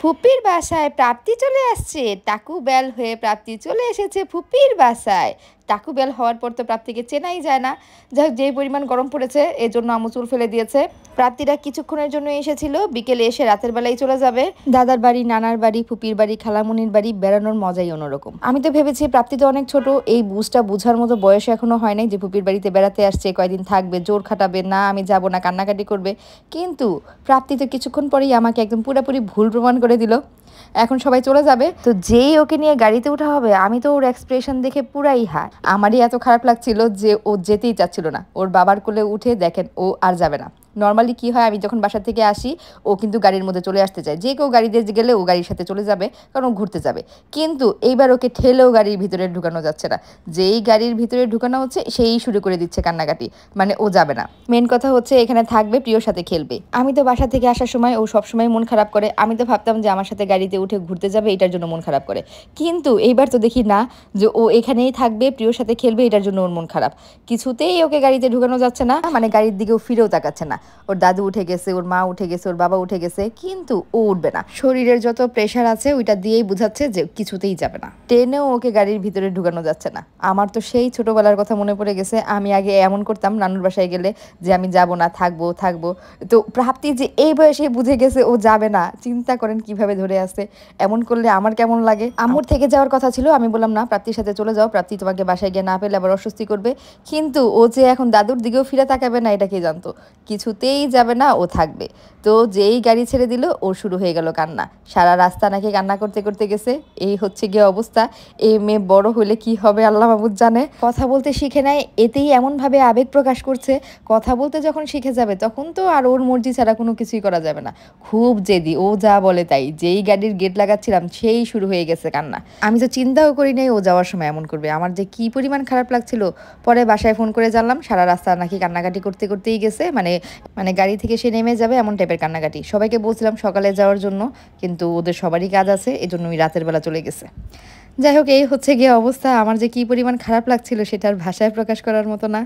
ফুপির বাসায় প্রাপ্তি চলে আসছে টাকু বেল হয়ে প্রাপ্তি চলে এসেছে ফুপির বাসায় টাকু বেল হওয়ার পর তো প্রাপ্তিকে চেনাই যায় না যাই হোক যেই পরিমাণ গরম পড়েছে এর জন্য আমু চুল ফেলে দিয়েছে প্রাপ্তিরা কিছুক্ষণের জন্য এসেছিল বিকেলে এসে রাতের বেলায় চলে যাবে দাদার বাড়ি নানার বাড়ি ফুপির বাড়ি খালামুনির বাড়ি বেড়ানোর মজাই অন্যরকম আমি তো ভেবেছি প্রাপ্তি তো অনেক ছোট এই বুঝটা বোঝার মতো বয়স এখনো হয় নাই যে ফুপির বাড়িতে বেড়াতে আসছে কয়দিন থাকবে জোর খাটাবে না আমি যাব না কান্নাকাটি করবে কিন্তু প্রাপ্তি তো কিছুক্ষণ পরেই আমাকে একদম পুরোপুরি ভুল প্রমাণ করে dilo এখন সবাই চলে যাবে তো যেই ওকে নিয়ে গাড়িতে উঠা হবে আমি তো ওর এক্সপ্রেশন দেখে পুরাই হা আমারই এত খারাপ লাগছিল যে ও যেতেই চাচ্ছিল না ওর বাবার কোলে উঠে দেখেন ও আর যাবে না নর্মালি কি হয় আমি যখন বাসা থেকে আসি ও কিন্তু গাড়ির মধ্যে চলে আসতে চায় যে কেউ গাড়িতে গেলে ও গাড়ির সাথে চলে যাবে কারণ ও ঘুরতে যাবে কিন্তু এইবার ওকে ঠেলেও গাড়ির ভিতরে ঢুকানো যাচ্ছে না যেই গাড়ির ভিতরে ঢুকানো হচ্ছে সেই শুরু করে দিচ্ছে কান্নাকাটি মানে ও যাবে না মেন কথা হচ্ছে এখানে থাকবে প্রিয়র সাথে খেলবে আমি তো বাসা থেকে আসার সময় ও সবসময় মন খারাপ করে আমি তো ভাবতাম যে আমার সাথে গাড়ি গাড়িতে উঠে ঘুরতে যাবে এটার জন্য মন খারাপ করে কিন্তু এইবার তো দেখি না যে ও এখানেই থাকবে প্রিয়র সাথে খেলবে এটার জন্য ওর মন খারাপ কিছুতেই ওকে গাড়িতে ঢুকানো যাচ্ছে না মানে গাড়ির দিকেও ফিরেও তাকাচ্ছে না ওর দাদু উঠে গেছে ওর মা উঠে গেছে ওর বাবা উঠে গেছে কিন্তু ও উঠবে না শরীরের যত প্রেশার আছে ওইটা দিয়েই বোঝাচ্ছে যে কিছুতেই যাবে না ট্রেনেও ওকে গাড়ির ভিতরে ঢুকানো যাচ্ছে না আমার তো সেই ছোটবেলার কথা মনে পড়ে গেছে আমি আগে এমন করতাম নানুর বাসায় গেলে যে আমি যাব না থাকবো থাকবো তো প্রাপ্তি যে এই বয়সে বুঝে গেছে ও যাবে না চিন্তা করেন কিভাবে ধরে আছে আছে এমন করলে আমার কেমন লাগে আমুর থেকে যাওয়ার কথা ছিল আমি বললাম না প্রাপ্তির সাথে চলে যাও প্রাপ্তি তোমাকে বাসায় গিয়ে না পেলে আবার অস্বস্তি করবে কিন্তু ও যে এখন দাদুর দিকেও ফিরে তাকাবে না এটা কে জানতো কিছুতেই যাবে না ও থাকবে তো যেই গাড়ি ছেড়ে দিল ও শুরু হয়ে গেল কান্না সারা রাস্তা নাকি কান্না করতে করতে গেছে এই হচ্ছে গিয়ে অবস্থা এই মেয়ে বড় হলে কি হবে আল্লাহ মাবুদ জানে কথা বলতে শিখে নেয় এতেই এমনভাবে আবেগ প্রকাশ করছে কথা বলতে যখন শিখে যাবে তখন তো আর ওর মর্জি ছাড়া কোনো কিছুই করা যাবে না খুব জেদি ও যা বলে তাই যেই গাড়ি গাড়ির গেট লাগাচ্ছিলাম সেই শুরু হয়ে গেছে কান্না আমি তো চিন্তাও করি নাই ও যাওয়ার সময় এমন করবে আমার যে কি পরিমাণ খারাপ লাগছিল পরে বাসায় ফোন করে জানলাম সারা রাস্তা নাকি কান্নাকাটি করতে করতেই গেছে মানে মানে গাড়ি থেকে সে নেমে যাবে এমন টাইপের কান্নাকাটি সবাইকে বলছিলাম সকালে যাওয়ার জন্য কিন্তু ওদের সবারই কাজ আছে এই এজন্যই রাতের বেলা চলে গেছে যাই হোক এই হচ্ছে গিয়ে অবস্থা আমার যে কি পরিমাণ খারাপ লাগছিল সেটার ভাষায় প্রকাশ করার মতো না